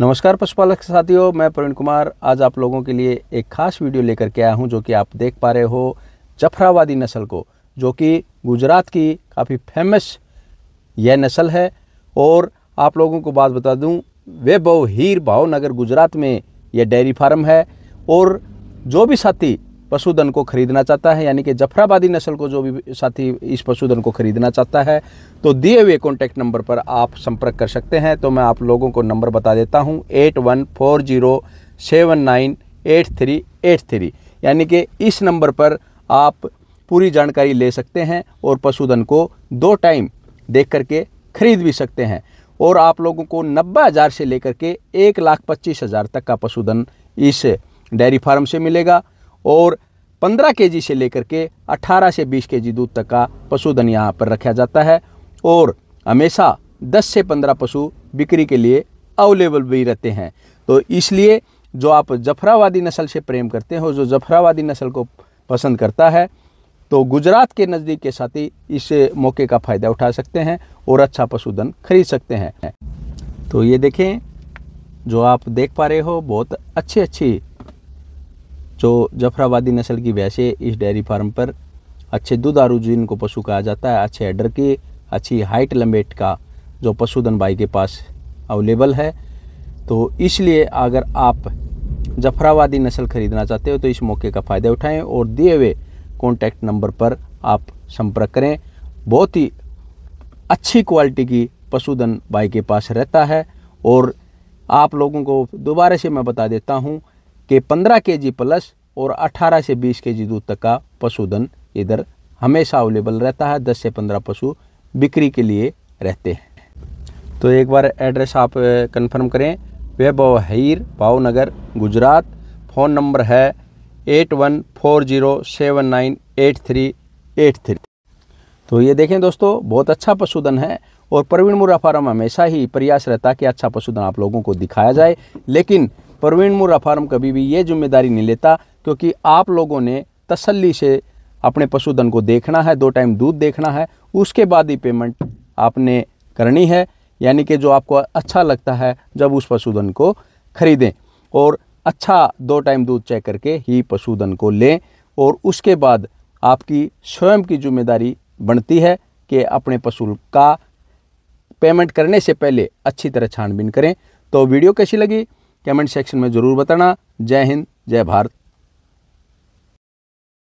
नमस्कार पशुपालक साथियों मैं प्रवीण कुमार आज आप लोगों के लिए एक खास वीडियो लेकर के आया हूं जो कि आप देख पा रहे हो जफरावादी नस्ल को जो कि गुजरात की काफ़ी फेमस यह नस्ल है और आप लोगों को बात बता दूं वे हीर भावनगर गुजरात में यह डेयरी फार्म है और जो भी साथी पशुधन को खरीदना चाहता है यानी कि जफराबादी नस्ल को जो भी साथी इस पशुधन को खरीदना चाहता है तो दिए हुए कॉन्टैक्ट नंबर पर आप संपर्क कर सकते हैं तो मैं आप लोगों को नंबर बता देता हूँ eight one four zero seven nine eight three eight three यानी कि इस नंबर पर आप पूरी जानकारी ले सकते हैं और पशुधन को दो टाइम देख करके खरीद भी सकते हैं और आप लोगों को नब्बे हज़ार से लेकर के एक लाख पच्चीस हज़ार तक का पशुधन इस डेयरी फार्म से मिलेगा और 15 केजी से लेकर के 18 से 20 केजी दूध तक का पशुधन यहाँ पर रखा जाता है और हमेशा 10 से 15 पशु बिक्री के लिए अवेलेबल भी रहते हैं तो इसलिए जो आप जफरावादी नस्ल से प्रेम करते हो जो जफरावादी नस्ल को पसंद करता है तो गुजरात के नज़दीक के साथी इस मौके का फ़ायदा उठा सकते हैं और अच्छा पशुधन खरीद सकते हैं तो ये देखें जो आप देख पा रहे हो बहुत अच्छी अच्छी जो जफराबादी नस्ल की है इस डेयरी फार्म पर अच्छे दूध आरू को पशु कहा जाता है अच्छे एडर की अच्छी हाइट लंबेट का जो पशुधन भाई के पास अवेलेबल है तो इसलिए अगर आप जफराबादी नस्ल खरीदना चाहते हो तो इस मौके का फ़ायदा उठाएं और दिए हुए कॉन्टैक्ट नंबर पर आप संपर्क करें बहुत ही अच्छी क्वालिटी की पशुधन भाई के पास रहता है और आप लोगों को दोबारा से मैं बता देता हूँ के 15 के प्लस और 18 से 20 के दूध तक का पशुधन इधर हमेशा अवेलेबल रहता है 10 से 15 पशु बिक्री के लिए रहते हैं तो एक बार एड्रेस आप कंफर्म करें वैभव हईर भावनगर गुजरात फ़ोन नंबर है eight one four zero seven nine eight three eight three तो ये देखें दोस्तों बहुत अच्छा पशुधन है और प्रवीण मुरा फार्म हमेशा ही रहता है कि अच्छा पशुधन आप लोगों को दिखाया जाए लेकिन प्रवीण मुर्रा फार्म कभी भी ये जिम्मेदारी नहीं लेता क्योंकि आप लोगों ने तसल्ली से अपने पशुधन को देखना है दो टाइम दूध देखना है उसके बाद ही पेमेंट आपने करनी है यानी कि जो आपको अच्छा लगता है जब उस पशुधन को खरीदें और अच्छा दो टाइम दूध चेक करके ही पशुधन को लें और उसके बाद आपकी स्वयं की जिम्मेदारी बनती है कि अपने पशु का पेमेंट करने से पहले अच्छी तरह छानबीन करें तो वीडियो कैसी लगी कमेंट सेक्शन में ज़रूर बताना जय हिंद जय भारत